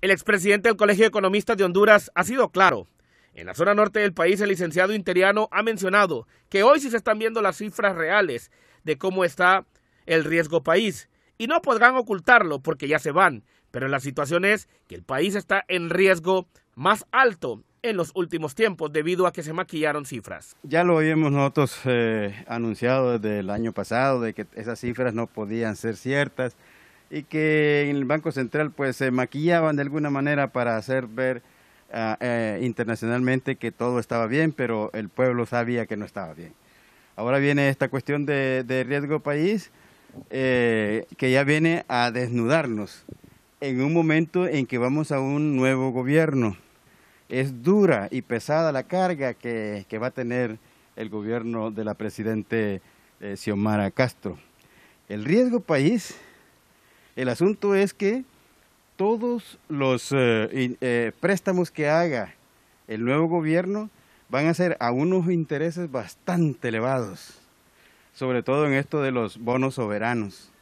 El expresidente del Colegio de Economistas de Honduras ha sido claro. En la zona norte del país, el licenciado interiano ha mencionado que hoy sí se están viendo las cifras reales de cómo está el riesgo país y no podrán ocultarlo porque ya se van, pero la situación es que el país está en riesgo más alto en los últimos tiempos debido a que se maquillaron cifras. Ya lo habíamos nosotros eh, anunciado desde el año pasado de que esas cifras no podían ser ciertas y que en el Banco Central pues se maquillaban de alguna manera para hacer ver ah, eh, internacionalmente que todo estaba bien, pero el pueblo sabía que no estaba bien. Ahora viene esta cuestión de, de riesgo país eh, que ya viene a desnudarnos en un momento en que vamos a un nuevo gobierno. Es dura y pesada la carga que, que va a tener el gobierno de la presidente eh, Xiomara Castro. El riesgo país el asunto es que todos los eh, eh, préstamos que haga el nuevo gobierno van a ser a unos intereses bastante elevados, sobre todo en esto de los bonos soberanos.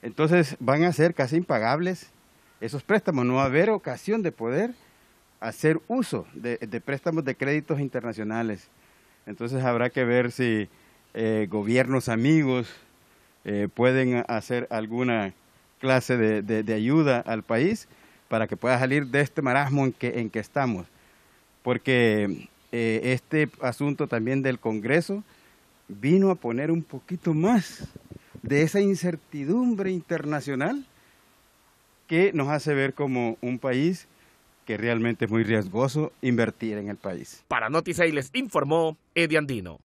Entonces van a ser casi impagables esos préstamos, no va a haber ocasión de poder hacer uso de, préstamos de créditos internacionales. Entonces habrá que ver si eh, gobiernos amigos pueden hacer alguna clase de, ayuda al país para que pueda salir de este marasmo en que, en que estamos. Porque eh, este asunto también del Congreso vino a poner un poquito más de esa incertidumbre internacional que nos hace ver como un país que realmente es muy riesgoso invertir en el país. Para Noticias les informó Eddie Andino.